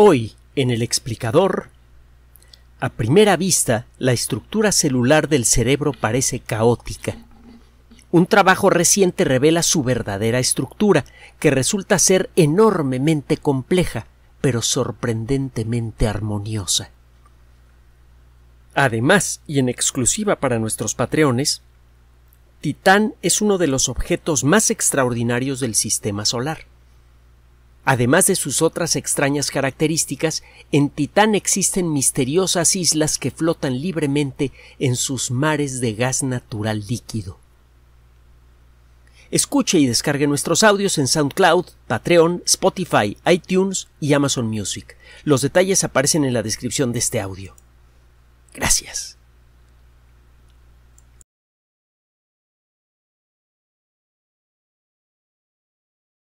Hoy, en el explicador, a primera vista, la estructura celular del cerebro parece caótica. Un trabajo reciente revela su verdadera estructura, que resulta ser enormemente compleja, pero sorprendentemente armoniosa. Además, y en exclusiva para nuestros patreones, Titán es uno de los objetos más extraordinarios del sistema solar. Además de sus otras extrañas características, en Titán existen misteriosas islas que flotan libremente en sus mares de gas natural líquido. Escuche y descargue nuestros audios en SoundCloud, Patreon, Spotify, iTunes y Amazon Music. Los detalles aparecen en la descripción de este audio. Gracias.